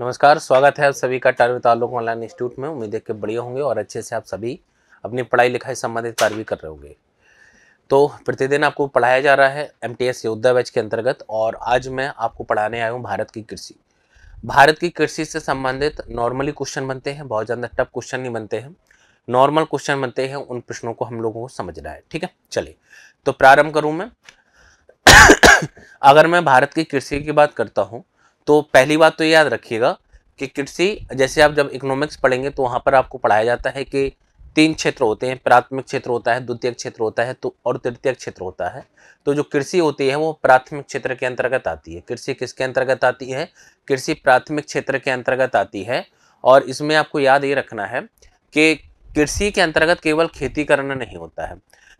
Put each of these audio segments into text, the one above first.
नमस्कार स्वागत है आप सभी का टारवी ताल्लुक ऑनलाइन इंस्टीट्यूट में उम्मीद है कि बढ़िया होंगे और अच्छे से आप सभी अपनी पढ़ाई लिखाई संबंधित कार्य कर रहे होंगे तो प्रतिदिन आपको पढ़ाया जा रहा है M T S Yoddha batch के अंतर्गत और आज मैं आपको पढ़ाने आया हूँ भारत की कृषि भारत की कृषि से संबंधित नॉर्मली क्वेश्चन बनते हैं बहुत ज़्यादा टफ क्वेश्चन नहीं बनते हैं नॉर्मल क्वेश्चन बनते हैं उन प्रश्नों को हम लोगों को समझना है ठीक है चलिए तो प्रारंभ करूँ मैं अगर मैं भारत की कृषि की बात करता हूँ तो पहली बात तो याद रखिएगा कि कृषि जैसे आप जब इकोनॉमिक्स पढ़ेंगे तो वहाँ पर आपको पढ़ाया जाता है कि तीन क्षेत्र होते हैं प्राथमिक क्षेत्र होता है द्वितीय क्षेत्र होता है तो और तृतीय क्षेत्र होता है तो जो कृषि होती है वो प्राथमिक क्षेत्र के अंतर्गत आती है कृषि किसके अंतर्गत आती है कृषि प्राथमिक क्षेत्र के अंतर्गत आती है और इसमें आपको याद ये रखना है कि कृषि के अंतर्गत केवल खेती करना नहीं होता है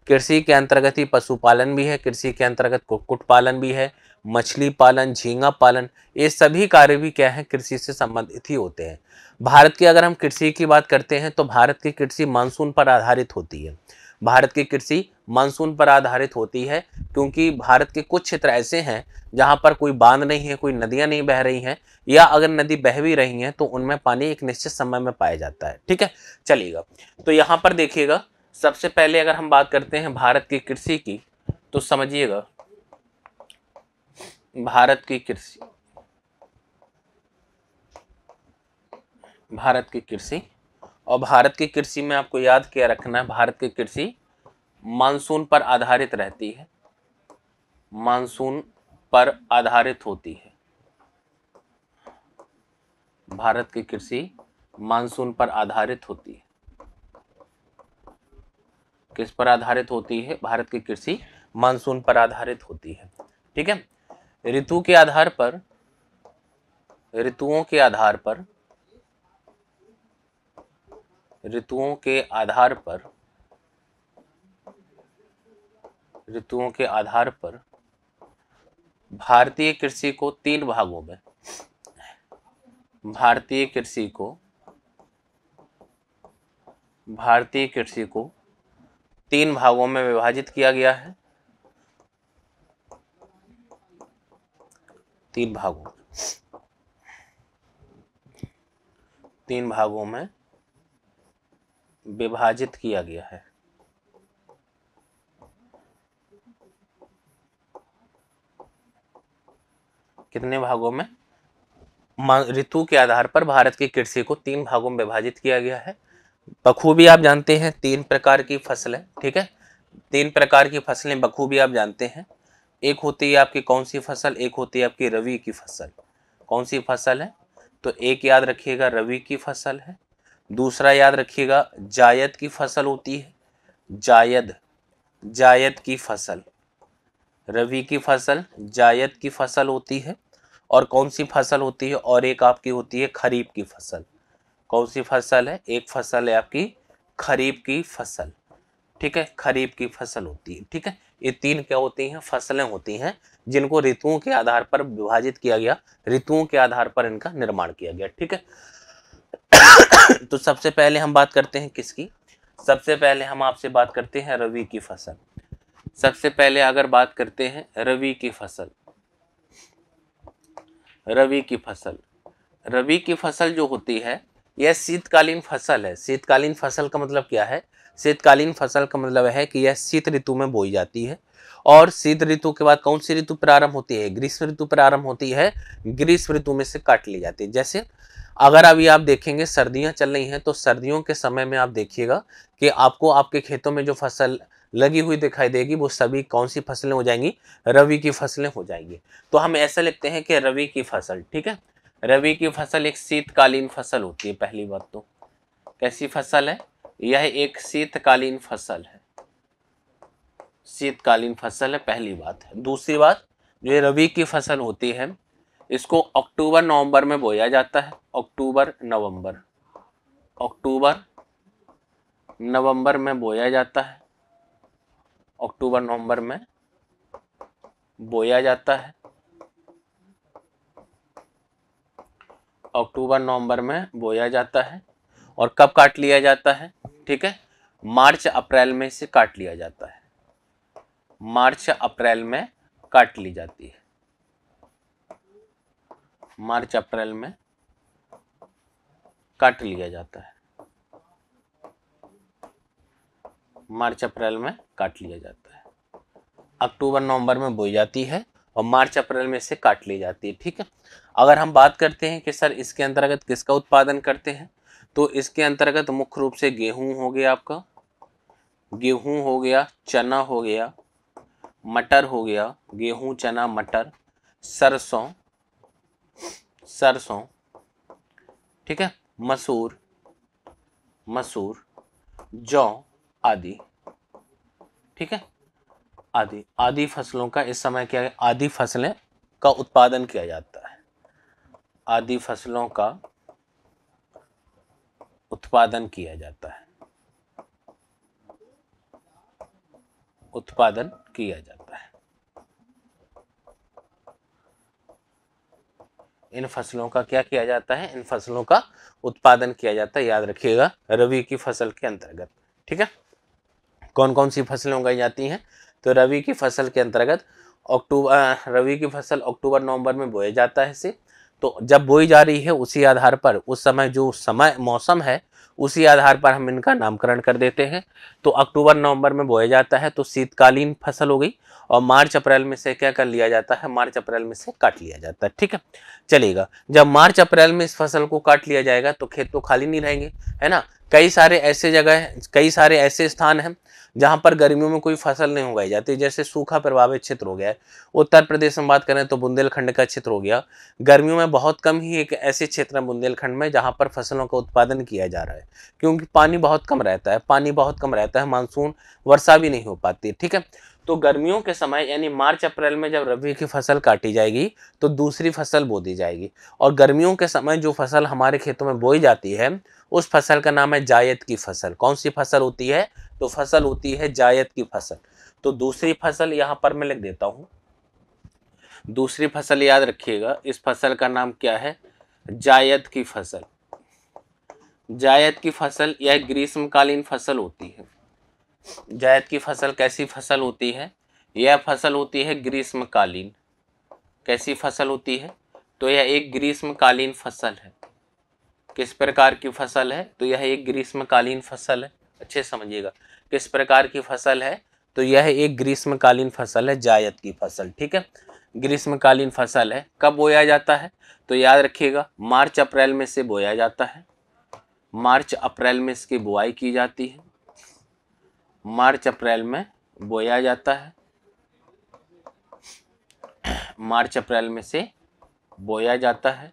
कृषि के अंतर्गत ही पशुपालन भी है कृषि के अंतर्गत कुक्कुट पालन भी है मछली पालन झींगा पालन ये सभी कार्य भी क्या है कृषि से संबंधित ही होते हैं भारत की अगर हम कृषि की बात करते हैं तो भारत की कृषि मानसून पर आधारित होती है भारत की कृषि मानसून पर आधारित होती है क्योंकि भारत के कुछ क्षेत्र ऐसे हैं जहाँ पर कोई बांध नहीं है कोई नदियाँ नहीं बह रही हैं या अगर नदी बह भी रही हैं तो उनमें पानी एक निश्चित समय में पाया जाता है ठीक है चलिएगा तो यहाँ पर देखिएगा सबसे पहले अगर हम बात करते हैं भारत की कृषि की तो समझिएगा भारत की कृषि भारत की कृषि और भारत की कृषि में आपको याद क्या रखना है भारत की कृषि मानसून पर आधारित रहती है मानसून पर आधारित होती है भारत की कृषि मानसून पर आधारित होती है किस पर आधारित होती है भारत की कृषि मानसून पर आधारित होती है ठीक है ऋतु के आधार पर ऋतुओं के आधार पर ऋतुओं के आधार पर ऋतुओं के आधार पर भारतीय कृषि को तीन भागों में भारतीय कृषि को भारतीय कृषि को तीन भागों में विभाजित किया गया है तीन भागों तीन भागों में विभाजित किया गया है कितने भागों में ऋतु के आधार पर भारत की कृषि को तीन भागों में विभाजित किया गया है बखूबी आप जानते हैं तीन प्रकार की फसलें ठीक है तीन प्रकार की फसलें बखूबी आप जानते हैं एक होती है आपकी कौन सी फसल एक होती है आपकी रवि की फसल कौन सी फसल है तो एक याद रखिएगा रवि की फसल है दूसरा याद रखिएगा जायद की फसल होती है जायद जायद की फसल रवि की फसल जायद की फसल होती है और कौन सी फसल होती है और एक आपकी होती है खरीफ की फसल कौन सी फसल है एक फसल है आपकी खरीफ की फसल ठीक है खरीफ की फसल होती है ठीक है ये तीन क्या होती हैं फसलें होती हैं जिनको ऋतुओं के आधार पर विभाजित किया गया ऋतुओं के आधार पर इनका निर्माण किया गया ठीक है तो सबसे पहले हम बात करते हैं किसकी सबसे पहले हम आपसे बात करते हैं रवि की फसल सबसे पहले अगर बात करते हैं रवि की फसल रवि की फसल रवि की फसल जो होती है यह शीतकालीन फसल है शीतकालीन फसल का मतलब क्या है शीतकालीन फसल का मतलब है कि यह शीत ऋतु में बोई जाती है और शीत ऋतु के बाद कौन सी ऋतु प्रारंभ होती है ग्रीष्म ऋतु प्रारंभ होती है ग्रीष्म ऋतु में से काट ली जाती है जैसे अगर अभी आप देखेंगे सर्दियां चल रही हैं तो सर्दियों के समय में आप देखिएगा कि आपको आपके खेतों में जो फसल लगी हुई दिखाई देगी वो सभी कौन सी फसलें हो जाएंगी रवि की फसलें हो जाएंगी तो हम ऐसा लिखते हैं कि रवि की फसल ठीक है रवि की फसल एक शीतकालीन फसल होती है पहली बात तो कैसी फसल है यह एक शीतकालीन फसल है शीतकालीन फसल है पहली बात है दूसरी बात जो रबी की फसल होती है इसको अक्टूबर नवंबर में बोया जाता है अक्टूबर नवंबर अक्टूबर नवंबर में बोया जाता है अक्टूबर नवंबर में बोया जाता है अक्टूबर नवंबर में बोया जाता है और कब काट लिया जाता है ठीक है मार्च अप्रैल में से काट लिया जाता है मार्च अप्रैल में काट ली जाती है मार्च अप्रैल में काट लिया जाता है मार्च अप्रैल में काट लिया जाता है अक्टूबर नवंबर में बोई जाती है और मार्च अप्रैल में इसे काट ली जाती है ठीक है अगर हम बात करते हैं कि सर इसके अंतर्गत किसका उत्पादन करते हैं तो इसके अंतर्गत मुख्य रूप से गेहूं हो गया आपका गेहूं हो गया चना हो गया मटर हो गया गेहूं चना मटर सरसों सरसों ठीक है मसूर मसूर जौ आदि ठीक है आदि आदि फसलों का इस समय क्या है आदि फसलें का उत्पादन किया जाता है आदि फसलों का उत्पादन किया जाता है उत्पादन किया जाता है इन फसलों का क्या किया जाता है इन फसलों का उत्पादन किया जाता है याद रखिएगा रवि की फसल के अंतर्गत ठीक है कौन कौन सी फसलें उगाई जाती हैं तो रवि की फसल के अंतर्गत अक्टूबर रवि की फसल अक्टूबर नवंबर में बोया जाता है इसे तो जब बोई जा रही है उसी आधार पर उस समय जो समय मौसम है उसी आधार पर हम इनका नामकरण कर देते हैं तो अक्टूबर नवंबर में बोया जाता है तो शीतकालीन फसल हो गई और मार्च अप्रैल में से क्या कर लिया जाता है मार्च अप्रैल में से काट लिया जाता है ठीक है चलेगा जब मार्च अप्रैल में इस फसल को काट लिया जाएगा तो खेत तो खाली नहीं रहेंगे है ना कई सारे ऐसे जगह कई सारे ऐसे स्थान हैं जहाँ पर गर्मियों में कोई फसल नहीं उगाई जाती जैसे सूखा प्रभावित क्षेत्र हो गया है उत्तर प्रदेश में बात करें तो बुंदेलखंड का क्षेत्र हो गया गर्मियों में बहुत कम ही एक ऐसे क्षेत्र है बुंदेलखंड में जहाँ पर फसलों का उत्पादन किया जा रहा है क्योंकि पानी बहुत कम रहता है पानी बहुत कम रहता है मानसून वर्षा भी नहीं हो पाती ठीक है तो गर्मियों के समय यानी मार्च अप्रैल में जब रबी की फसल काटी जाएगी तो दूसरी फसल बो दी जाएगी और गर्मियों के समय जो फसल हमारे खेतों में बोई जाती है उस फसल का नाम है जायद की फसल कौन सी फसल होती है तो फसल होती है जायद की फसल तो दूसरी फसल यहाँ पर मैं लिख देता हूँ दूसरी फसल याद रखिएगा इस फसल का नाम क्या है जायद की फसल जायद की फसल यह ग्रीष्मकालीन फसल होती है जायद की फसल कैसी फसल होती है यह फसल होती है ग्रीष्मकालीन कैसी फसल होती है तो यह एक ग्रीष्मकालीन फसल है किस प्रकार की फसल है तो यह एक ग्रीष्मकालीन फसल है अच्छे समझिएगा किस प्रकार की फसल है तो यह एक ग्रीष्मकालीन फसल है जायद की फसल ठीक है ग्रीष्मकालीन फसल है कब बोया जाता है तो याद रखिएगा मार्च अप्रैल में से बोया जाता है मार्च अप्रैल में इसकी बुआई की जाती है मार्च अप्रैल में बोया जाता है मार्च अप्रैल में से बोया जाता है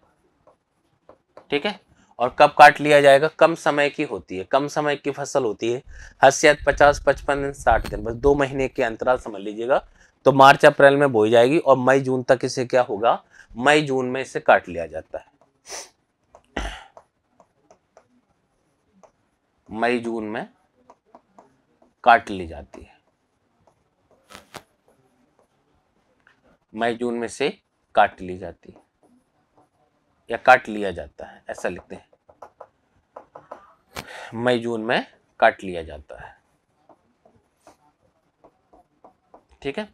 ठीक है और कब काट लिया जाएगा कम समय की होती है कम समय की फसल होती है हद से हद पचास पचपन दिन साठ दिन बस दो महीने के अंतराल समझ लीजिएगा तो मार्च अप्रैल में बोई जाएगी और मई जून तक इसे क्या होगा मई जून में इसे काट लिया जाता है मई जून में काट ली जाती है मई जून में से काट ली जाती है या काट लिया जाता है ऐसा लिखते हैं मई जून में काट लिया जाता है ठीक है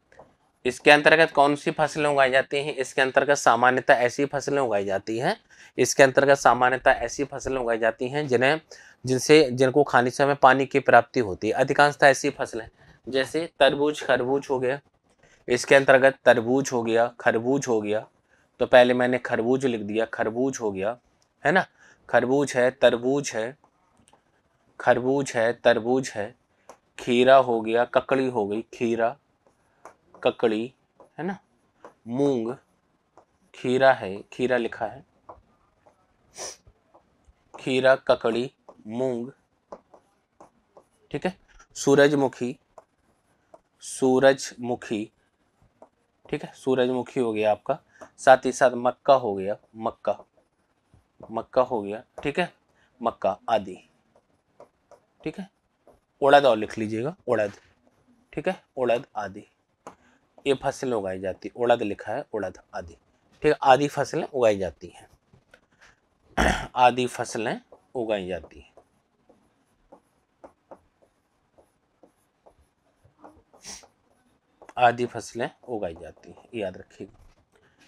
इसके अंतर्गत कौन सी फसलें उगाई जाती हैं इसके अंतर्गत सामान्यतः ऐसी फसलें उगाई जाती हैं इसके अंतर्गत सामान्यतः ऐसी फसलें उगाई जाती हैं जिन्हें जिनसे जिनको खाने से हमें पानी की प्राप्ति होती है अधिकांशतः ऐसी फसलें जैसे तरबूज खरबूज हो गया इसके अंतर्गत तरबूज हो गया खरबूज हो गया तो पहले मैंने खरबूज लिख दिया खरबूज हो गया है ना खरबूज है तरबूज है खरबूज है तरबूज है खीरा हो गया ककड़ी हो गई खीरा ककड़ी है ना मूंग खीरा है खीरा लिखा है खीरा ककड़ी मूंग ठीक है सूरजमुखी सूरजमुखी ठीक है सूरजमुखी हो गया आपका साथ ही साथ मक्का हो गया मक्का मक्का हो गया ठीक है मक्का आदि ठीक है उड़द और लिख लीजिएगा उड़द ठीक है उड़द आदि ये फसलें उगाई जाती है उड़द लिखा है उड़द आदि ठीक है आदि फसलें उगाई जाती हैं आदि फसलें उगाई जाती हैं आदि फसलें उगाई जाती हैं याद रखिएगा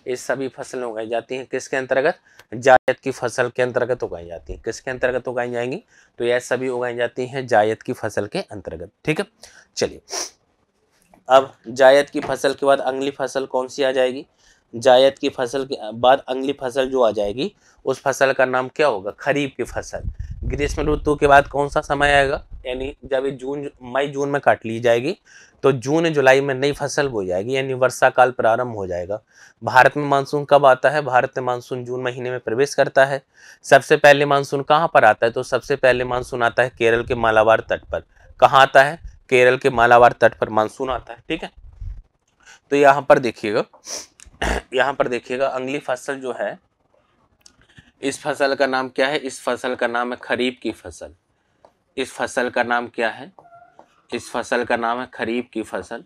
ये सभी फसलें उगाई जाती हैं किसके अंतर्गत जायद की फसल के अंतर्गत उगाई जाती है किसके अंतर्गत उगाई जाएंगी तो यह सभी उगाई जाती हैं जायद की फसल के अंतर्गत ठीक है चलिए अब जायद की फसल के बाद अगली फसल कौन सी आ जाएगी जायद की फसल के बाद अगली फसल जो आ जाएगी उस फसल का नाम क्या होगा खरीफ की फसल ग्रीष्म ऋतु के बाद कौन सा समय आएगा यानी जब ये जून मई जून में काट ली जाएगी तो जून जुलाई में नई फसल बोई जाएगी यानी वर्षा काल प्रारंभ हो जाएगा भारत में मानसून कब आता है भारत में मानसून जून महीने में प्रवेश करता है सबसे पहले मानसून कहाँ पर आता है तो सबसे पहले मानसून आता है केरल के मालावार तट पर कहाँ आता है केरल के मालावार तट पर मानसून आता है ठीक है तो यहाँ पर देखिएगा यहाँ पर देखिएगा अगली फसल जो है इस फसल का नाम क्या है इस फसल का नाम है खरीफ की फसल इस फसल का नाम क्या है इस फसल का नाम है खरीफ की फसल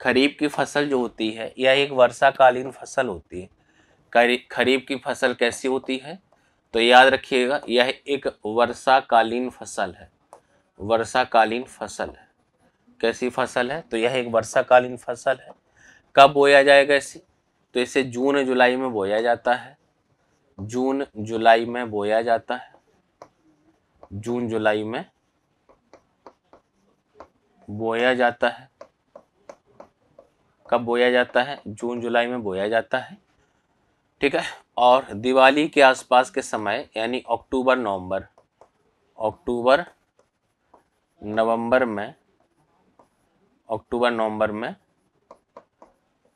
खरीफ की फसल जो होती है यह एक वर्षाकालीन फसल होती है खरीफ की फसल कैसी होती है तो याद रखिएगा यह एक वर्षाकालीन फसल है वर्षाकालीन फसल है कैसी फसल है तो यह एक वर्षाकालीन फसल है कब बोया जाएगा इसे तो इसे जून जुलाई में बोया जाता है जून जुलाई में बोया जाता है जून जुलाई में बोया जाता है कब बोया जाता है जून जुलाई में बोया जाता है ठीक है और दिवाली के आसपास के समय यानी अक्टूबर नवंबर अक्टूबर नवंबर में अक्टूबर नवंबर में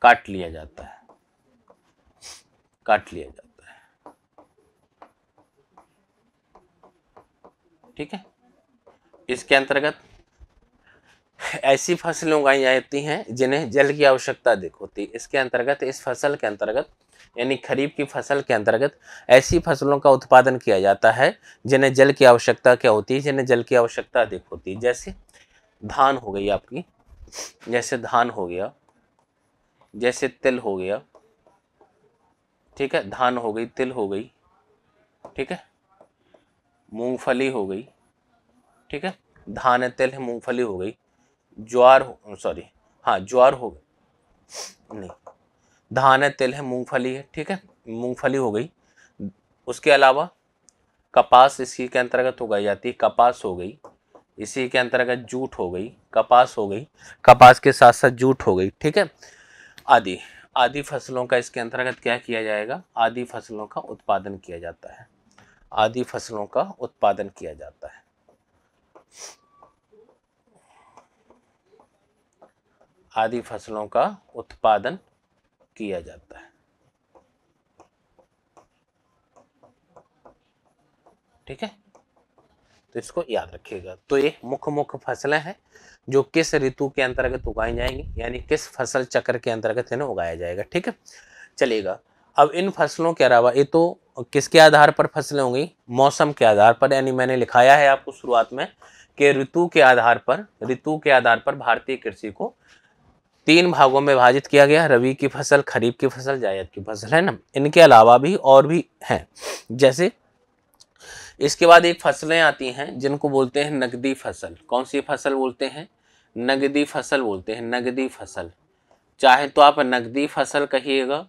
काट लिया जाता है काट लिया जाता है ठीक है इसके अंतर्गत ऐसी फसलें उगाई जाती हैं जिन्हें जल की आवश्यकता होती है इसके अंतर्गत इस फसल के अंतर्गत यानी खरीफ की फसल के अंतर्गत ऐसी फसलों का उत्पादन किया जाता है जिन्हें जल की आवश्यकता क्या होती है जिन्हें जल की आवश्यकता अधिक होती है जैसे धान हो गई आपकी जैसे धान हो गया जैसे तिल हो गया ठीक है धान हो गई तिल हो गई ठीक है मूंगफली हो गई ठीक है धान है है मूंगफली हो गई ज्वार सॉरी हाँ ज्वार हो गई नहीं धान है है मूंगफली है ठीक है मूंगफली हो गई उसके अलावा कपास इसी के अंतर्गत उगाई जाती है कपास हो गई इसी के अंतर्गत जूट हो गई कपास हो गई कपास के साथ साथ जूट हो गई ठीक है आदि आदि फसलों का इसके अंतर्गत क्या किया जाएगा आदि फसलों का उत्पादन किया जाता है आदि फसलों का उत्पादन किया जाता है आदि फसलों का उत्पादन किया जाता है ठीक है तो इसको याद रखिएगा तो ये मुख्य मुख्य फसलें हैं जो किस ऋतु के अंतर्गत उगाई जाएंगी यानी किस फसल चक्र के अंतर्गत इन्हें उगाया जाएगा ठीक है चलेगा अब इन फसलों के अलावा ये तो और किसके आधार पर फसलें होंगी मौसम के आधार पर यानी मैंने लिखाया है आपको शुरुआत में कि ऋतु के आधार पर ऋतु के आधार पर भारतीय कृषि को तीन भागों में विभाजित किया गया रवि की फसल खरीफ की फसल जायद की फसल है ना इनके अलावा भी और भी हैं जैसे इसके बाद एक फसलें आती हैं जिनको बोलते हैं नगदी फसल कौन सी फसल बोलते हैं नगदी फसल बोलते हैं नगदी फसल चाहे तो आप नगदी फसल कहिएगा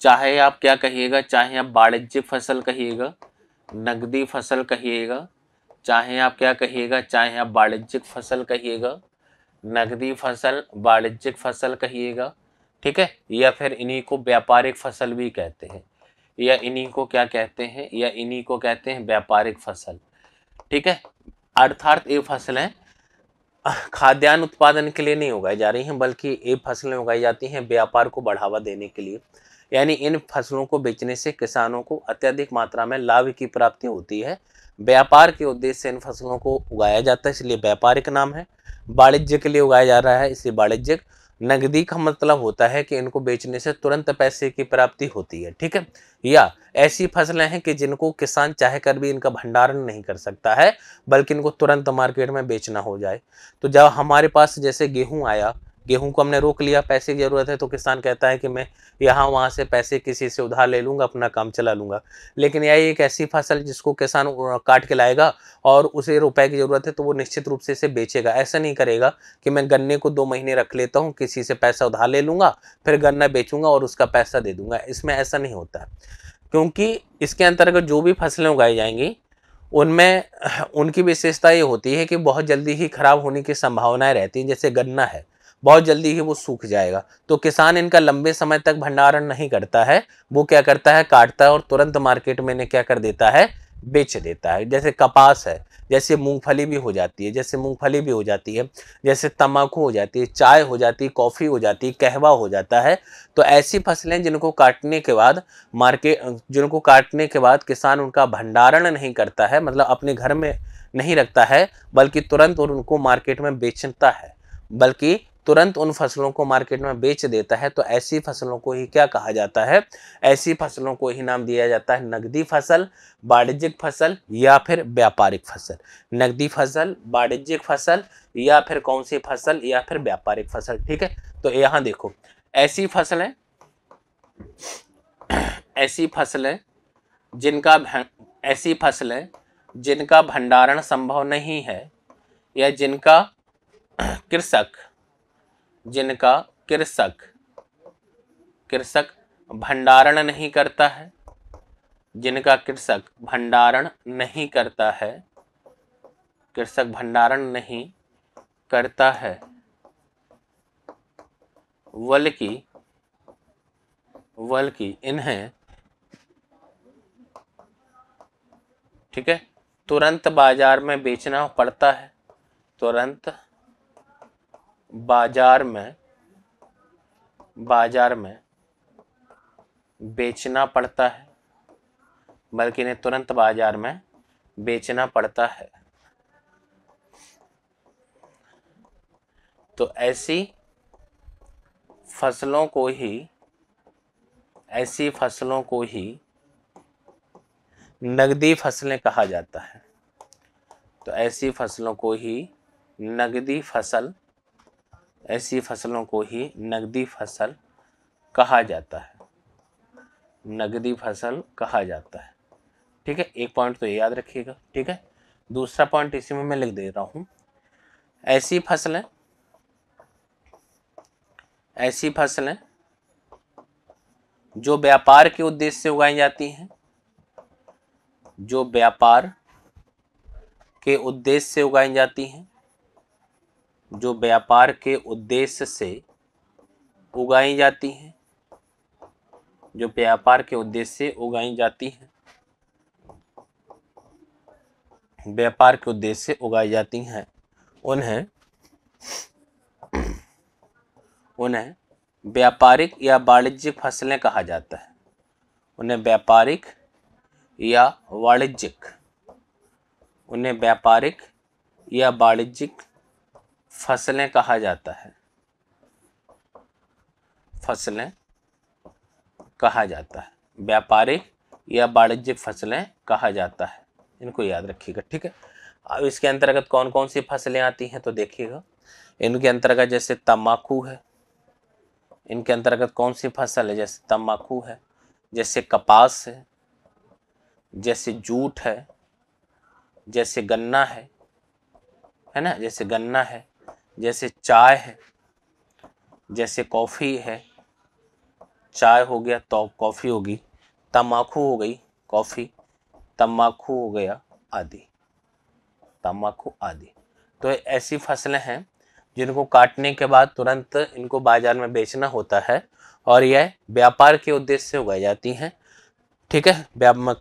चाहे आप क्या कहिएगा चाहे आप वाणिज्यिक फसल कहिएगा नगदी फसल कहिएगा चाहे आप क्या कहिएगा चाहे आप वाणिज्यिक फसल कहिएगा नकदी फसल वाणिज्यिक फसल कहिएगा ठीक है या फिर इन्हीं को व्यापारिक फसल भी कहते हैं या इन्हीं को क्या कहते हैं या इन्हीं को कहते हैं व्यापारिक फसल ठीक है अर्थात ये फसलें खाद्यान्न उत्पादन के लिए नहीं उगाई जा रही हैं बल्कि ये फसलें उगाई जाती हैं व्यापार को बढ़ावा देने के लिए यानी इन फसलों को बेचने से किसानों को अत्यधिक मात्रा में लाभ की प्राप्ति होती है व्यापार के उद्देश्य से इन फसलों को उगाया जाता है इसलिए व्यापारिक नाम है वाणिज्य के लिए उगाया जा रहा है इसलिए वाणिज्यिक नगदी का मतलब होता है कि इनको बेचने से तुरंत पैसे की प्राप्ति होती है ठीक है या ऐसी फसलें हैं कि जिनको किसान चाहे कर भी इनका भंडारण नहीं कर सकता है बल्कि इनको तुरंत मार्केट में बेचना हो जाए तो जब हमारे पास जैसे गेहूं आया गेहूं को हमने रोक लिया पैसे की ज़रूरत है तो किसान कहता है कि मैं यहाँ वहाँ से पैसे किसी से उधार ले लूँगा अपना काम चला लूँगा लेकिन यही एक ऐसी फसल जिसको किसान काट के लाएगा और उसे रुपए की ज़रूरत है तो वो निश्चित रूप से इसे बेचेगा ऐसा नहीं करेगा कि मैं गन्ने को दो महीने रख लेता हूँ किसी से पैसा उधार ले लूँगा फिर गन्ना बेचूँगा और उसका पैसा दे दूँगा इसमें ऐसा नहीं होता क्योंकि इसके अंतर्गत जो भी फसलें उगाई जाएंगी उनमें उनकी विशेषता ये होती है कि बहुत जल्दी ही ख़राब होने की संभावनाएं रहती हैं जैसे गन्ना है बहुत जल्दी ही वो सूख जाएगा तो किसान इनका लंबे समय तक भंडारण नहीं करता है वो क्या करता है काटता है और तुरंत मार्केट में इन्हें क्या कर देता है बेच देता है जैसे कपास है जैसे मूंगफली भी हो जाती है जैसे मूंगफली भी हो जाती है जैसे तम्बाकू हो जाती है चाय हो जाती है कॉफ़ी हो जाती है कहवा हो जाता है तो ऐसी फसलें जिनको काटने के बाद मार्केट जिनको काटने के बाद किसान उनका भंडारण नहीं करता है मतलब अपने घर में नहीं रखता है बल्कि तुरंत और उनको मार्केट में बेचता है बल्कि तुरंत उन फसलों को मार्केट में बेच देता है तो ऐसी फसलों को ही क्या कहा जाता है ऐसी फसलों को ही नाम दिया जाता है नगदी फसल वाणिज्यिक फसल या फिर व्यापारिक फसल नकदी फसल वाणिज्यिक फसल या फिर कौन सी फसल या फिर व्यापारिक फसल ठीक है तो यहाँ देखो ऐसी फसलें ऐसी फसलें जिनका ऐसी फसलें जिनका भंडारण संभव नहीं है या जिनका कृषक जिनका कृषक कृषक भंडारण नहीं करता है जिनका कृषक भंडारण नहीं करता है कृषक भंडारण नहीं करता है बल्कि बल्कि इन्हें ठीक है तुरंत बाजार में बेचना पड़ता है तुरंत बाजार में बाजार में बेचना पड़ता है बल्कि इन्हें तुरंत बाजार में बेचना पड़ता है तो ऐसी फसलों को ही ऐसी फसलों को ही नगदी फसलें कहा जाता है तो ऐसी फसलों को ही नगदी फसल ऐसी फसलों को ही नगदी फसल कहा जाता है नगदी फसल कहा जाता है ठीक है एक पॉइंट तो ये याद रखिएगा ठीक है दूसरा पॉइंट इसी में मैं लिख दे रहा हूँ ऐसी फसलें ऐसी फसलें जो व्यापार के उद्देश्य से उगाई जाती हैं जो व्यापार के उद्देश्य से उगाई जाती हैं जो व्यापार के उद्देश्य से उगाई जाती हैं जो व्यापार के उद्देश्य से उगाई जाती हैं व्यापार के उद्देश्य से उगाई जाती हैं उन्हें उन्हें व्यापारिक या वाणिज्यिक फसलें कहा जाता है उन्हें व्यापारिक या वाणिज्यिक उन्हें व्यापारिक या वाणिज्यिक फसलें कहा जाता है फसलें कहा जाता है व्यापारिक या वाणिज्यिक फसलें कहा जाता है इनको याद रखिएगा ठीक है अब इसके अंतर्गत कौन कौन सी फसलें आती हैं तो देखिएगा इनके अंतर्गत जैसे तम्बाकू है इनके अंतर्गत कौन सी फसल है जैसे तम्बाकू है जैसे कपास है जैसे जूट है जैसे गन्ना है है ना जैसे गन्ना है जैसे चाय है जैसे कॉफ़ी है चाय हो गया तो कॉफ़ी होगी तम्बाकू हो गई कॉफ़ी तम्बाकू हो गया आदि तम्बाकू आदि तो ऐसी फसलें हैं जिनको काटने के बाद तुरंत इनको बाजार में बेचना होता है और यह व्यापार के उद्देश्य से उगाई जाती हैं ठीक है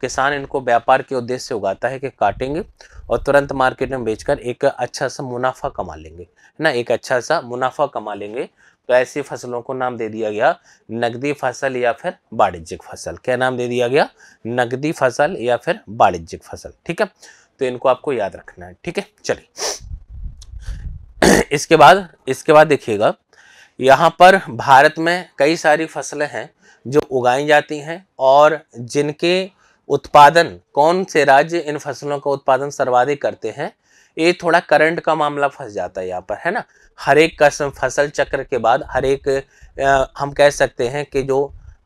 किसान इनको व्यापार के उद्देश्य से उगाता है कि काटेंगे और तुरंत मार्केट में बेचकर एक अच्छा सा मुनाफा कमा लेंगे है ना एक अच्छा सा मुनाफा कमा लेंगे तो ऐसी फसलों को नाम दे दिया गया नकदी फसल या फिर वाणिज्यिक फसल क्या नाम दे दिया गया नकदी फसल या फिर वाणिज्यिक फसल ठीक है तो इनको आपको याद रखना है ठीक है चलिए इसके बाद इसके बाद देखिएगा यहाँ पर भारत में कई सारी फसलें हैं जो उगाई जाती हैं और जिनके उत्पादन कौन से राज्य इन फसलों का उत्पादन सर्वाधिक करते हैं ये थोड़ा करंट का मामला फंस जाता है यहाँ पर है ना हर एक कसम फसल चक्र के बाद हर एक हम कह सकते हैं कि जो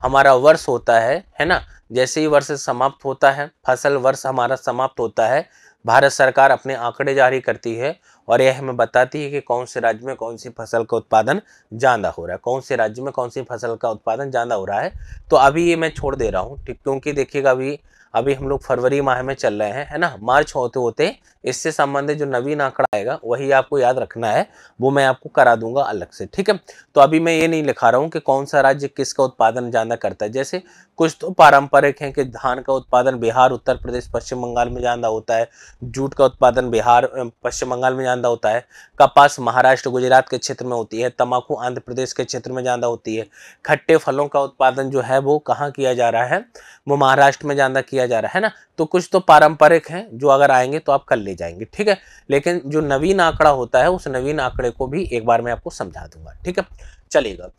हमारा वर्ष होता है है ना जैसे ही वर्ष समाप्त होता है फसल वर्ष हमारा समाप्त होता है भारत सरकार अपने आंकड़े जारी करती है और यह हमें बताती है कि कौन से राज्य में कौन सी फसल का उत्पादन ज़्यादा हो रहा है कौन से राज्य में कौन सी फसल का उत्पादन ज़्यादा हो रहा है तो अभी ये मैं छोड़ दे रहा हूँ क्योंकि देखिएगा अभी अभी हम लोग फरवरी माह में चल रहे हैं है ना मार्च होते होते इससे संबंधित जो नवीन आंकड़ा आएगा वही आपको याद रखना है वो मैं आपको करा दूंगा अलग से ठीक है तो अभी मैं ये नहीं लिखा रहा हूँ कि कौन सा राज्य किसका उत्पादन ज़्यादा करता है जैसे कुछ तो पारंपरिक है कि धान का उत्पादन बिहार उत्तर प्रदेश पश्चिम बंगाल में ज़्यादा होता है जूट का उत्पादन बिहार पश्चिम बंगाल में ज़्यादा होता है कपास महाराष्ट्र गुजरात के क्षेत्र में होती है तम्बाकू आंध्र प्रदेश के क्षेत्र में ज़्यादा होती है खट्टे फलों का उत्पादन जो है वो कहाँ किया जा रहा है वो महाराष्ट्र में ज़्यादा किया दिया जा रहा है ना तो कुछ तो पारंपरिक हैं जो अगर आएंगे तो आप कर ले जाएंगे ठीक है लेकिन जो नवीन आंकड़ा होता है उस नवीन आंकड़े को भी एक बार मैं आपको समझा दूंगा ठीक है चलेगा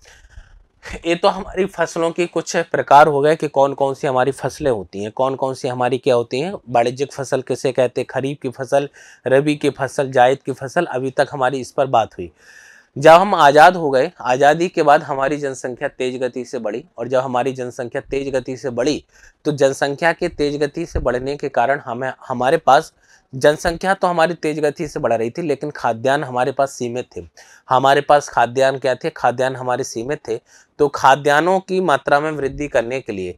ये तो हमारी फसलों के कुछ प्रकार हो गए कि कौन कौन सी हमारी फसलें होती हैं कौन कौन सी हमारी क्या होती हैं वाणिज्यिक फसल किसे कहते हैं खरीफ की फसल रबी की फसल जायद की फसल अभी तक हमारी इस पर बात हुई जब हम आज़ाद हो गए आज़ादी के बाद हमारी जनसंख्या तेज गति से बढ़ी और जब हमारी जनसंख्या तेज गति से बढ़ी तो जनसंख्या के तेज गति से बढ़ने के कारण हमें हमारे पास जनसंख्या तो हमारी तेज गति से बढ़ रही थी लेकिन खाद्यान्न हमारे पास सीमित थे हमारे पास खाद्यान्न क्या थे खाद्यान्न हमारे सीमित थे तो खाद्यान्नों की मात्रा में वृद्धि करने के लिए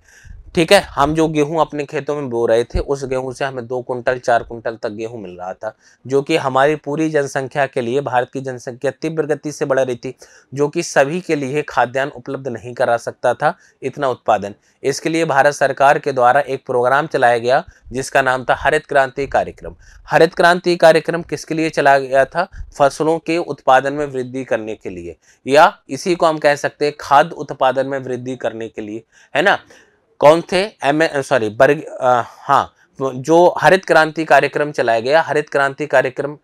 ठीक है हम जो गेहूं अपने खेतों में बो रहे थे उस गेहूं से हमें दो कुंटल चार कुंटल तक गेहूं मिल रहा था जो कि हमारी पूरी जनसंख्या के लिए भारत की जनसंख्या तीव्र गति से बढ़ रही थी जो कि सभी के लिए खाद्यान्न उपलब्ध नहीं करा सकता था इतना उत्पादन इसके लिए भारत सरकार के द्वारा एक प्रोग्राम चलाया गया जिसका नाम था हरित क्रांति कार्यक्रम हरित क्रांति कार्यक्रम किसके लिए चलाया गया था फसलों के उत्पादन में वृद्धि करने के लिए या इसी को हम कह सकते हैं खाद्य उत्पादन में वृद्धि करने के लिए है ना कौन थे एम सॉरी बर्ग हाँ जो हरित क्रांति कार्यक्रम चलाया गया हरित क्रांति कार्यक्रम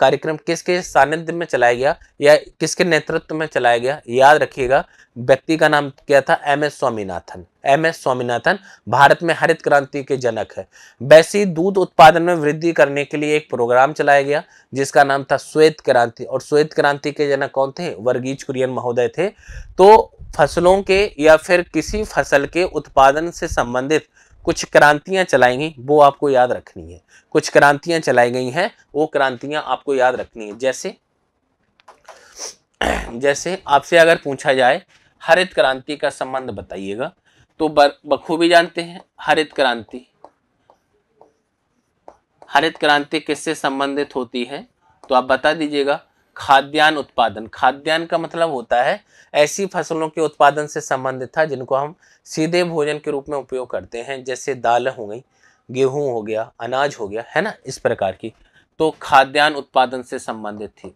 कार्यक्रम किसके सानिध्य में चलाया गया या किसके नेतृत्व में चलाया गया याद रखिएगा व्यक्ति का नाम क्या था M S Swaminathan M S Swaminathan Bharat में हरित क्रांति के जनक है वैसे दूध उत्पादन में वृद्धि करने के लिए एक प्रोग्राम चलाया गया जिसका नाम था श्वेत क्रांति और श्वेत क्रांति के जनक कौन थे वर्गीज कुरियन महोदय थे तो फसलों के या फिर किसी फसल के उत्पादन से संबंधित कुछ क्रांतियां चलाई गई वो आपको याद रखनी है कुछ क्रांतियां चलाई गई हैं वो क्रांतियां आपको याद रखनी है जैसे जैसे आपसे अगर पूछा जाए हरित क्रांति का संबंध बताइएगा तो बखूबी जानते हैं हरित क्रांति हरित क्रांति किससे संबंधित होती है तो आप बता दीजिएगा खाद्यान्न उत्पादन खाद्यान्न का मतलब होता है ऐसी फसलों के उत्पादन से संबंधित था जिनको हम सीधे भोजन के रूप में उपयोग करते हैं जैसे दाल हो गई गेहूँ हो गया अनाज हो गया है ना इस प्रकार की तो खाद्यान्न उत्पादन से संबंधित थी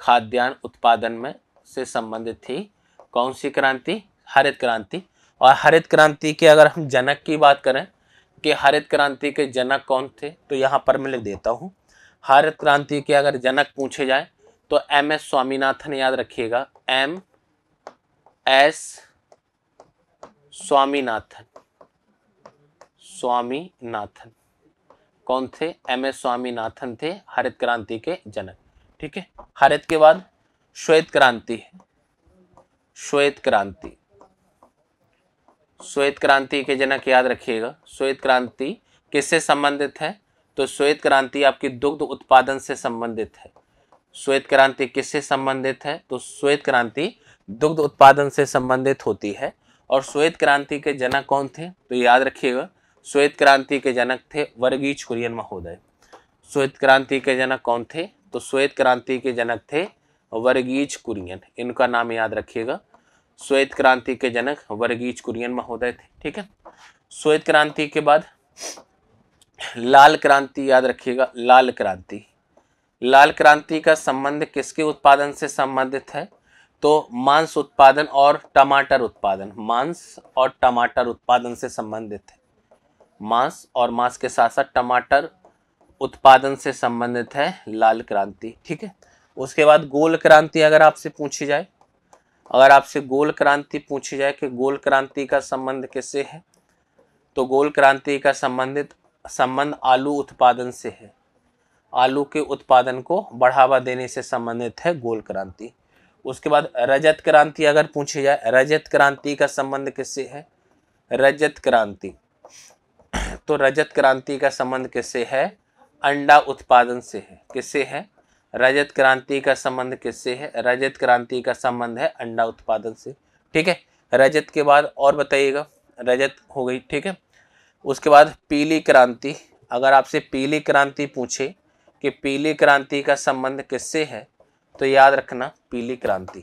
खाद्यान्न उत्पादन में से संबंधित थी कौन सी क्रांति हरित क्रांति और हरित क्रांति के अगर हम जनक की बात करें कि हरित क्रांति के जनक कौन थे तो यहाँ पर मैं लिख देता हूँ हरित क्रांति के अगर जनक पूछे जाए तो एम एस स्वामीनाथन याद रखिएगा एम एस स्वामीनाथन स्वामीनाथन कौन थे एम एस स्वामीनाथन थे हरित क्रांति के जनक ठीक है हरित के बाद श्वेत क्रांति है श्वेत क्रांति श्वेत क्रांति के जनक याद रखिएगा श्वेत क्रांति किससे संबंधित है तो श्वेत क्रांति आपकी दुग्ध उत्पादन से संबंधित है श्वेत क्रांति किससे संबंधित है तो श्वेत क्रांति दुग्ध उत्पादन से संबंधित होती है और श्वेत क्रांति के जनक कौन थे तो याद रखिएगा श्वेत क्रांति के जनक थे वर्गीज कुरियन महोदय श्वेत क्रांति के जनक कौन थे तो श्वेत क्रांति के जनक थे वर्गीज कुरियन इनका नाम याद रखिएगा श्वेत क्रांति के जनक वर्गीज कुरियन महोदय थे ठीक है श्वेत क्रांति के बाद लाल क्रांति याद रखिएगा लाल क्रांति लाल क्रांति का संबंध किसके उत्पादन से संबंधित है तो मांस उत्पादन और टमाटर उत्पादन मांस और टमाटर उत्पादन से संबंधित है मांस और मांस के साथ साथ टमाटर उत्पादन से संबंधित है लाल क्रांति ठीक है उसके बाद गोल क्रांति अगर आपसे पूछी जाए अगर आपसे गोल क्रांति पूछी जाए कि गोल क्रांति का संबंध किससे है तो गोल क्रांति का संबंधित संबंध आलू उत्पादन से है आलू के उत्पादन को बढ़ावा देने से संबंधित है गोल क्रांति उसके बाद रजत क्रांति अगर पूछी जाए रजत क्रांति का संबंध किससे है रजत क्रांति तो रजत क्रांति का संबंध किससे है अंडा उत्पादन से है किससे है रजत क्रांति का संबंध किससे है रजत क्रांति का संबंध है अंडा उत्पादन से ठीक है रजत के बाद और बताइएगा रजत हो गई ठीक है उसके बाद पीली क्रांति अगर आपसे पीली क्रांति पूछे कि पीली क्रांति का संबंध किससे है तो याद रखना पीली क्रांति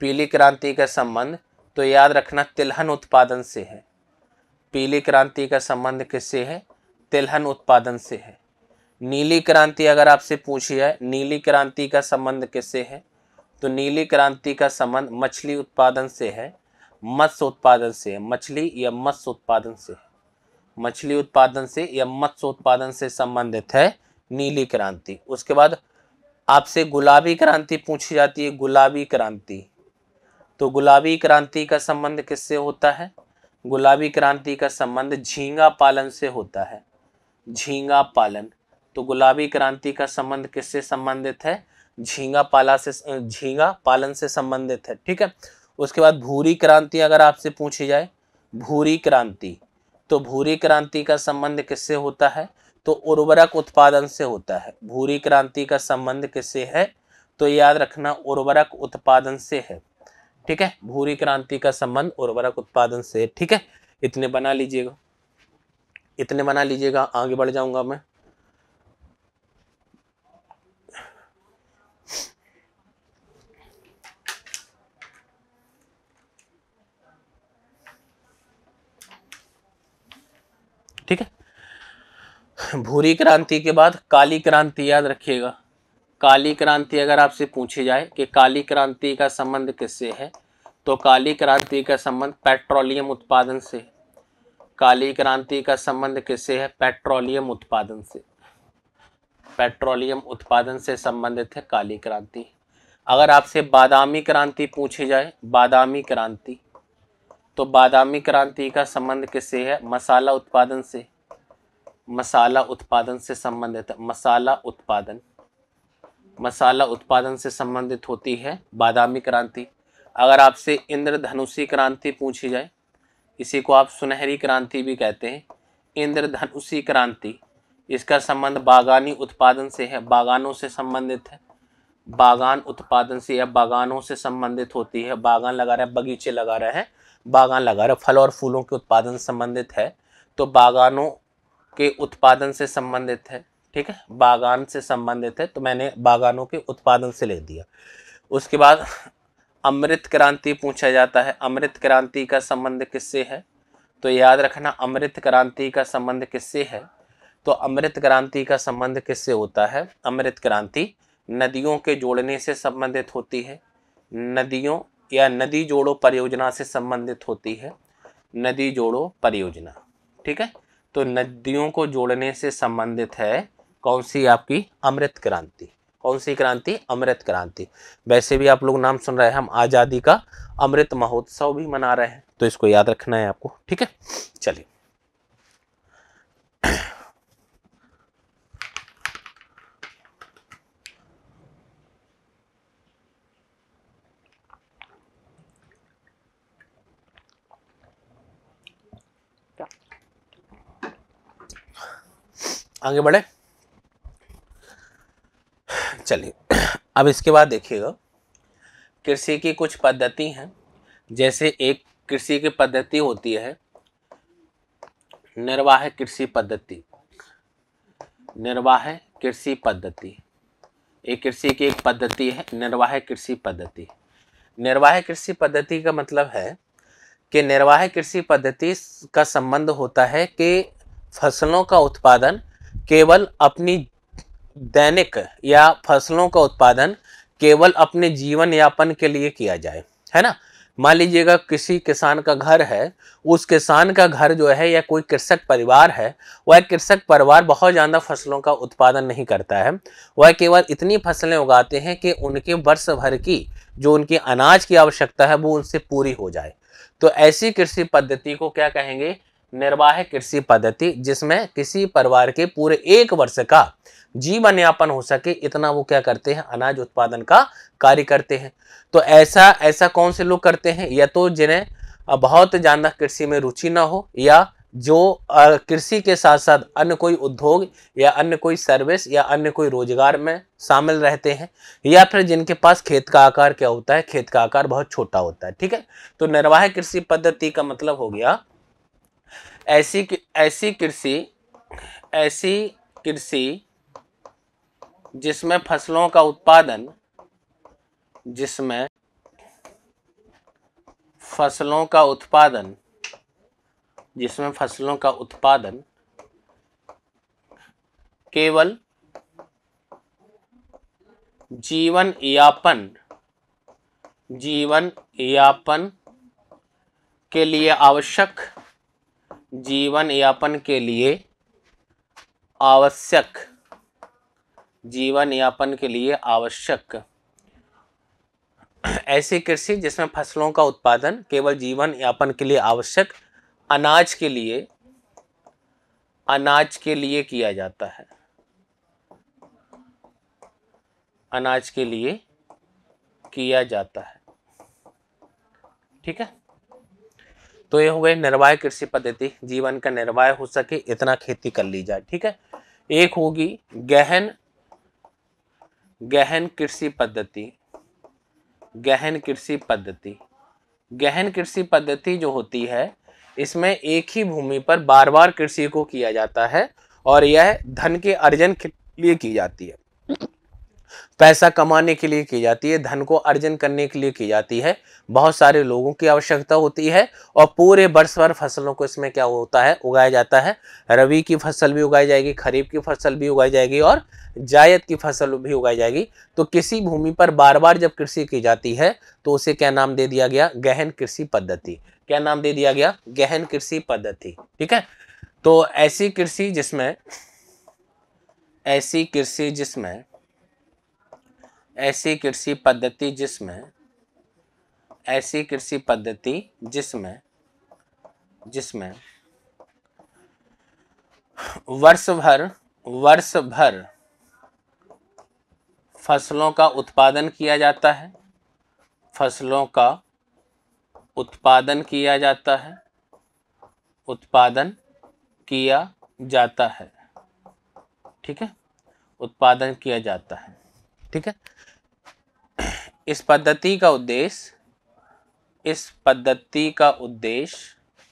पीली क्रांति का संबंध तो याद रखना तिलहन उत्पादन से है पीली क्रांति का संबंध किससे है तिलहन उत्पादन से है नीली क्रांति अगर आपसे पूछी जाए नीली क्रांति का संबंध किससे है तो नीली क्रांति का संबंध मछली उत्पादन से है मत्स्य उत्पादन से है मछली या मत्स्य उत्पादन से है मछली उत्पादन से या मत्स्य उत्पादन से संबंधित है नीली क्रांति उसके बाद आपसे गुलाबी क्रांति पूछी जाती है गुलाबी क्रांति तो गुलाबी क्रांति का संबंध किससे होता है गुलाबी क्रांति का संबंध झींगा पालन से होता है झींगा पालन तो गुलाबी क्रांति का संबंध किससे संबंधित है झींगा पाला से झींगा पालन से संबंधित है ठीक है उसके बाद भूरी क्रांति अगर आपसे पूछी जाए भूरी क्रांति तो भूरी क्रांति का संबंध किससे होता है तो उर्वरक उत्पादन से होता है भूरी क्रांति का संबंध किससे है तो याद रखना उर्वरक उत्पादन से है ठीक है भूरी क्रांति का संबंध उर्वरक उत्पादन से ठीक है इतने बना लीजिएगा इतने बना लीजिएगा आगे बढ़ जाऊंगा मैं ठीक है भूरी क्रांति के बाद काली क्रांति याद रखिएगा काली क्रांति अगर आपसे पूछी जाए कि काली क्रांति का संबंध किससे है तो काली क्रांति का संबंध पेट्रोलियम उत्पादन से काली क्रांति का संबंध किससे है पेट्रोलियम उत्पादन से पेट्रोलियम उत्पादन से संबंधित है काली क्रांति अगर आपसे बादामी क्रांति पूछी जाए बादामी क्रांति तो बादामी क्रांति का संबंध किससे है मसाला उत्पादन से मसाला उत्पादन से संबंधित मसाला उत्पादन मसाला उत्पादन से संबंधित होती है बादामी क्रांति अगर आपसे इंद्रधनुषी क्रांति पूछी जाए इसी को आप सुनहरी क्रांति भी कहते हैं इंद्रधनुषी क्रांति इसका संबंध बागानी उत्पादन से है बागानों से संबंधित है बागान उत्पादन से या बागानों से संबंधित होती है बागान लगा रहा है बगीचे लगा रहे हैं बागान लगा रहे फल और फूलों के उत्पादन संबंधित है तो बागानों के उत्पादन से संबंधित है ठीक है बागान से संबंधित है तो मैंने बागानों के उत्पादन से लिख दिया उसके बाद अमृत क्रांति पूछा जाता है अमृत क्रांति का संबंध किससे है तो याद रखना अमृत क्रांति का संबंध किससे है तो अमृत क्रांति का संबंध किससे होता है अमृत क्रांति नदियों के जोड़ने से संबंधित होती है नदियों या नदी जोड़ो परियोजना से संबंधित होती है नदी जोड़ो परियोजना ठीक है तो नदियों को जोड़ने से संबंधित है कौन सी आपकी अमृत क्रांति कौन सी क्रांति अमृत क्रांति वैसे भी आप लोग नाम सुन रहे हैं हम आज़ादी का अमृत महोत्सव भी मना रहे हैं तो इसको याद रखना है आपको ठीक है चलिए आगे बढ़े चलिए अब इसके बाद देखिएगा कृषि की कुछ पद्धति हैं जैसे एक कृषि की पद्धति होती है निर्वाह कृषि पद्धति निर्वाह कृषि पद्धति एक कृषि की एक पद्धति है निर्वाह कृषि पद्धति निर्वाह कृषि पद्धति का मतलब है कि निर्वाह कृषि पद्धति का संबंध होता है कि फसलों का उत्पादन केवल अपनी दैनिक या फसलों का उत्पादन केवल अपने जीवन यापन के लिए किया जाए है ना मान लीजिएगा किसी किसान का घर है उस किसान का घर जो है या कोई कृषक परिवार है वह कृषक परिवार बहुत ज़्यादा फसलों का उत्पादन नहीं करता है वह केवल इतनी फसलें उगाते हैं कि उनके वर्ष भर की जो उनके अनाज की आवश्यकता है वो उनसे पूरी हो जाए तो ऐसी कृषि पद्धति को क्या कहेंगे निर्वाह कृषि पद्धति जिसमें किसी परिवार के पूरे एक वर्ष का जीवन यापन हो सके इतना वो क्या करते हैं अनाज उत्पादन का कार्य करते हैं तो ऐसा ऐसा कौन से लोग करते हैं या तो जिन्हें बहुत ज़्यादा कृषि में रुचि ना हो या जो कृषि के साथ साथ अन्य कोई उद्योग या अन्य कोई सर्विस या अन्य कोई रोजगार में शामिल रहते हैं या फिर जिनके पास खेत का आकार क्या होता है खेत का आकार बहुत छोटा होता है ठीक है तो निर्वाह कृषि पद्धति का मतलब हो गया ऐसी ऐसी कृषि ऐसी कृषि जिसमें फसलों का उत्पादन जिसमें फसलों का उत्पादन जिसमें फसलों का उत्पादन केवल जीवन यापन जीवन यापन के लिए आवश्यक जीवन यापन के लिए आवश्यक जीवन यापन के लिए आवश्यक ऐसी कृषि जिसमें फसलों का उत्पादन केवल जीवन यापन के लिए आवश्यक अनाज के लिए अनाज के लिए किया जाता है अनाज के लिए किया जाता है ठीक है तो ये हो गए निर्वाह कृषि पद्धति जीवन का निर्वाह हो सके इतना खेती कर ली जाए ठीक है एक होगी गहन गहन कृषि पद्धति गहन कृषि पद्धति गहन कृषि पद्धति जो होती है इसमें एक ही भूमि पर बार बार कृषि को किया जाता है और यह धन के अर्जन के लिए की जाती है पैसा कमाने के लिए की जाती है धन को अर्जन करने के लिए की जाती है बहुत सारे लोगों की आवश्यकता होती है और पूरे वर्ष भर फसलों को इसमें क्या होता है उगाया जाता है रवि की फसल भी उगाई जाएगी खरीफ की फसल भी उगाई जाएगी और जायद की फसल भी उगाई जाएगी तो किसी भूमि पर बार बार जब कृषि की जाती है तो उसे क्या नाम दे दिया गया गहन कृषि पद्धति क्या नाम दे दिया गया गहन कृषि पद्धति ठीक है तो ऐसी कृषि जिसमें ऐसी कृषि जिसमें ऐसी कृषि पद्धति जिसमें ऐसी कृषि पद्धति जिसमें जिसमें वर्ष भर वर्ष भर फसलों का उत्पादन किया जाता है फसलों का उत्पादन किया जाता है उत्पादन किया जाता है ठीक है उत्पादन किया जाता है ठीक है इस पद्धति का उद्देश्य इस पद्धति का उद्देश्य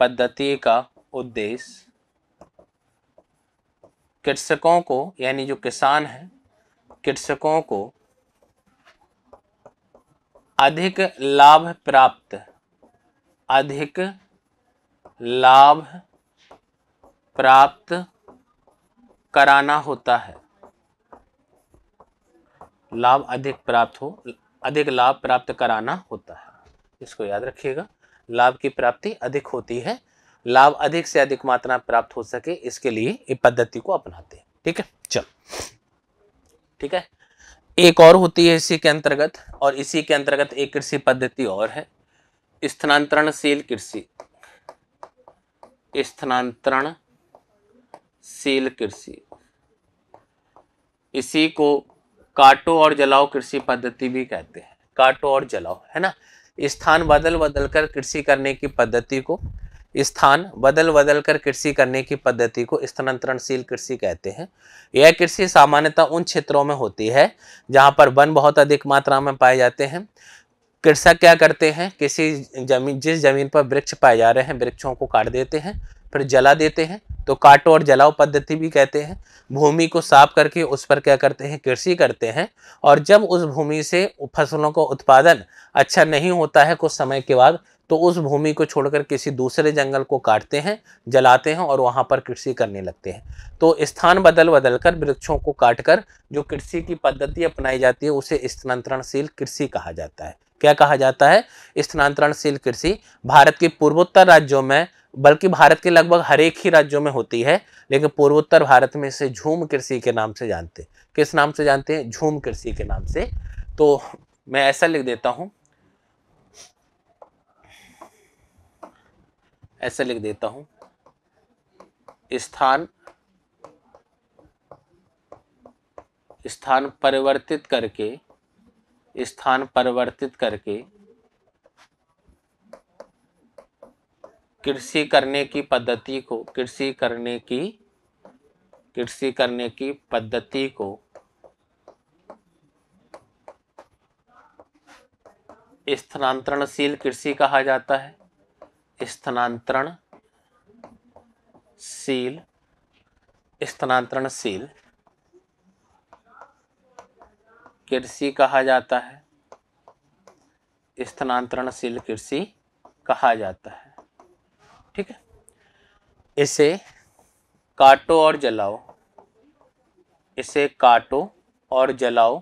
पद्धति का उद्देश्य कृषकों को यानी जो किसान है कृषकों को अधिक लाभ प्राप्त अधिक लाभ प्राप्त कराना होता है लाभ अधिक प्राप्त हो अधिक लाभ प्राप्त कराना होता है इसको याद रखिएगा लाभ की प्राप्ति अधिक होती है लाभ अधिक से अधिक मात्रा प्राप्त हो सके इसके लिए इस पद्धति को अपनाते हैं ठीक है चल ठीक है एक और होती है इसी के अंतर्गत और इसी के अंतर्गत एक कृषि पद्धति और है स्थानांतरणशील कृषि स्थानांतरणशील कृषि इसी को काटो और जलाओ कृषि पद्धति भी कहते हैं काटो और जलाओ है ना स्थान बदल बदल कर कृषि करने की पद्धति को स्थान बदल बदल कर कृषि करने की पद्धति को स्थानांतरणशील कृषि कहते हैं यह कृषि सामान्यतः उन क्षेत्रों में होती है जहां पर वन बहुत अधिक मात्रा में पाए जाते हैं कृषक क्या करते हैं किसी जमीन जिस जमीन पर वृक्ष पाए जा रहे हैं वृक्षों को काट देते हैं फिर जला देते हैं तो काटो और जलाओ पद्धति भी कहते हैं भूमि को साफ करके उस पर क्या करते हैं कृषि करते हैं और जब उस भूमि से फसलों का उत्पादन अच्छा नहीं होता है कुछ समय के बाद तो उस भूमि को छोड़कर किसी दूसरे जंगल को काटते हैं जलाते हैं और वहाँ पर कृषि करने लगते हैं तो स्थान बदल बदल कर वृक्षों को काटकर जो कृषि की पद्धति अपनाई जाती है उसे स्थानांतरणशील कृषि कहा जाता है क्या कहा जाता है स्थानांतरणशील कृषि भारत के पूर्वोत्तर राज्यों में बल्कि भारत के लगभग हर एक ही राज्यों में होती है लेकिन पूर्वोत्तर भारत में इसे झूम कृषि के नाम से जानते हैं किस नाम से जानते हैं झूम कृषि के नाम से तो मैं ऐसा लिख देता हूँ ऐसा लिख देता हूँ स्थान स्थान परिवर्तित करके स्थान परिवर्तित करके कृषि करने की पद्धति को कृषि करने की कृषि करने की पद्धति को स्थानांतरणशील कृषि कहा जाता है स्थानांतरण शील स्थानांतरणशील कृषि कहा जाता है स्थानांतरणशील कृषि कहा जाता है ठीक है इसे काटो और जलाओ इसे काटो और जलाओ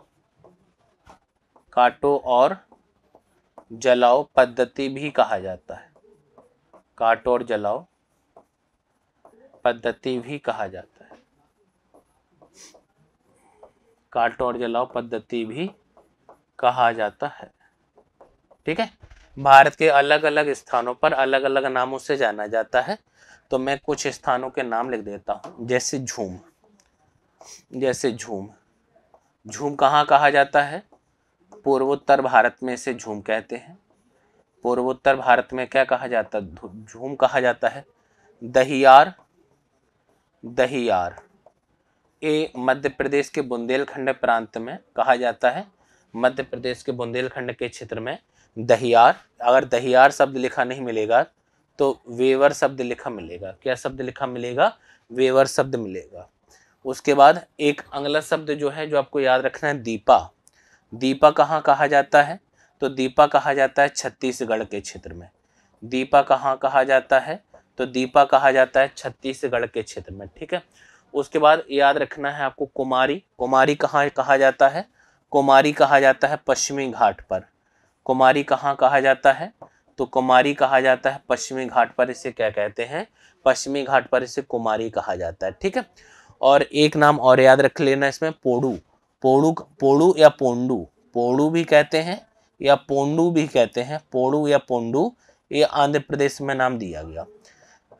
काटो और जलाओ पद्धति भी कहा जाता है काटो और जलाओ पद्धति भी कहा जाता है काटो और जलाओ पद्धति भी कहा जाता है ठीक है भारत के अलग अलग स्थानों पर अलग अलग नामों से जाना जाता है तो मैं कुछ स्थानों के नाम लिख देता हूँ जैसे झूम जैसे झूम झूम कहाँ कहा जाता है पूर्वोत्तर भारत में इसे झूम कहते हैं पूर्वोत्तर भारत में क्या कहा जाता है झूम कहा जाता है दहियार दहियार ये मध्य प्रदेश के बुंदेलखंड प्रांत में कहा जाता है मध्य प्रदेश के बुंदेलखंड के क्षेत्र में दहियार अगर दहियार शब्द लिखा नहीं मिलेगा तो वेवर शब्द लिखा मिलेगा क्या शब्द लिखा मिलेगा वेवर शब्द मिलेगा उसके बाद एक अगला शब्द जो है जो आपको याद रखना है दीपा दीपा कहाँ कहा जाता है तो दीपा कहा जाता है छत्तीसगढ़ के क्षेत्र में दीपा कहाँ कहा जाता है तो दीपा कहा जाता है छत्तीसगढ़ के क्षेत्र में ठीक है उसके बाद याद रखना है आपको कुमारी कुमारी कहाँ कहा जाता है कुमारी कहा जाता है पश्चिमी घाट पर कुमारी कहाँ कहा जाता है तो कुमारी कहा जाता है पश्चिमी घाट पर इसे क्या कहते हैं पश्चिमी घाट पर इसे कुमारी कहा जाता है ठीक है और एक नाम और याद रख लेना इसमें पोड़ू पोड़ू पोड़ू या पोंडू पोड़ू भी कहते हैं या पोंडू भी कहते हैं पोड़ू या पोंडू ये आंध्र प्रदेश में नाम दिया गया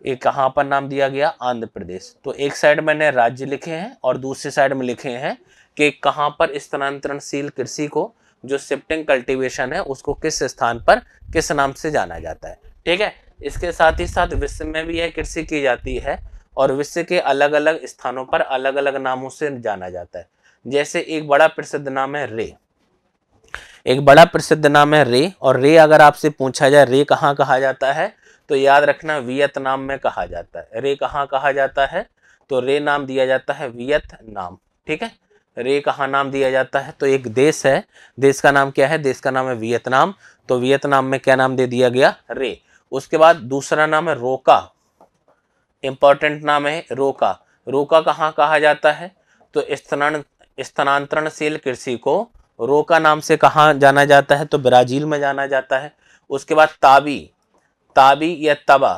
ये कहाँ पर नाम दिया गया आंध्र प्रदेश तो एक साइड मैंने राज्य लिखे हैं और दूसरी साइड में लिखे हैं कि कहाँ पर स्थानांतरणशील कृषि को जो शिफ्टिंग कल्टीवेशन है उसको किस स्थान पर किस नाम से जाना जाता है ठीक है इसके साथ ही साथ विश्व में भी यह कृषि की जाती है और विश्व के अलग अलग स्थानों पर अलग अलग नामों से जाना जाता है जैसे एक बड़ा प्रसिद्ध नाम है रे एक बड़ा प्रसिद्ध नाम है रे और रे अगर आपसे पूछा जाए रे कहाँ कहा जाता है तो याद रखना वियतनाम में कहा जाता है रे कहाँ कहा जाता है तो रे नाम दिया जाता है वियतनाम ठीक है रे कहाँ नाम दिया जाता है तो एक देश है देश का नाम क्या है देश का नाम है वियतनाम तो वियतनाम में क्या नाम दे दिया गया रे उसके बाद दूसरा नाम है रोका इंपॉर्टेंट नाम है रोका रोका कहाँ कहा जाता है तो स्थान स्थानांतरणशील कृषि को रोका नाम से कहाँ जाना जाता है तो ब्राज़ील में जाना जाता है उसके बाद ताबी ताबी या तबा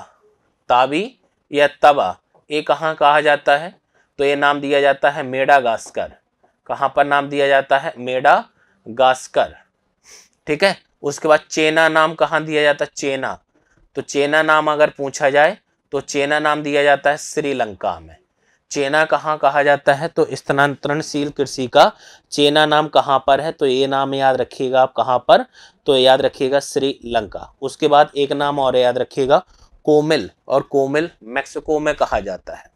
ताबी या तबा ये कहाँ कहा जाता है तो ये नाम दिया जाता है मेडागास्कर कहाँ पर नाम दिया जाता है मेडा गास्कर ठीक है उसके बाद चेना नाम कहाँ दिया जाता है चेना तो चेना नाम अगर पूछा जाए तो चेना नाम दिया जाता है श्रीलंका में चेना कहाँ कहा जाता है तो स्थानांतरणशील कृषि का चेना नाम कहाँ पर है तो ये नाम याद रखिएगा आप कहाँ पर तो याद रखिएगा श्रीलंका उसके बाद एक नाम और याद रखिएगा कोमिल और कोमिल मैक्सिको में कहा जाता है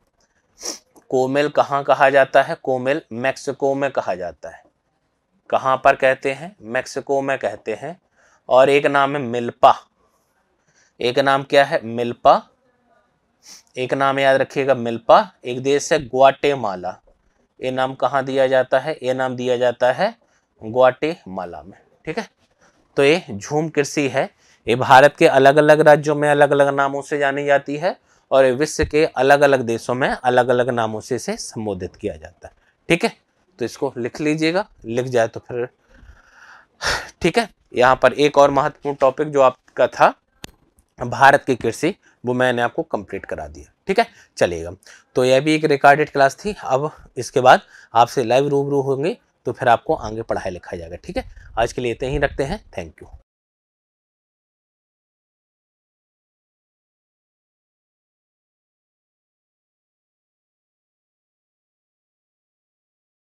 कोमेल कहाँ कहा जाता है कोमेल मैक्सिको में कहा जाता है कहाँ पर कहते हैं मैक्सिको में कहते हैं और एक नाम है मिल्पा एक नाम क्या है मिल्पा एक नाम याद रखिएगा मिल्पा एक देश है ग्वाटेमाला ये नाम कहाँ दिया जाता है ये नाम दिया जाता है ग्वाटेमाला में ठीक है तो ये झूम कृषि है ये भारत के अलग अलग राज्यों में अलग अलग नामों से जानी जाती है और विश्व के अलग अलग देशों में अलग अलग नामों से इसे संबोधित किया जाता है ठीक है तो इसको लिख लीजिएगा लिख जाए तो फिर ठीक है यहाँ पर एक और महत्वपूर्ण टॉपिक जो आपका था भारत की कृषि वो मैंने आपको कंप्लीट करा दिया ठीक है चलेगा तो यह भी एक रिकॉर्डेड क्लास थी अब इसके बाद आपसे लाइव रूबरू होंगे तो फिर आपको आगे पढ़ाई लिखा जाएगा ठीक है आज के लिए इतने ही रखते हैं थैंक यू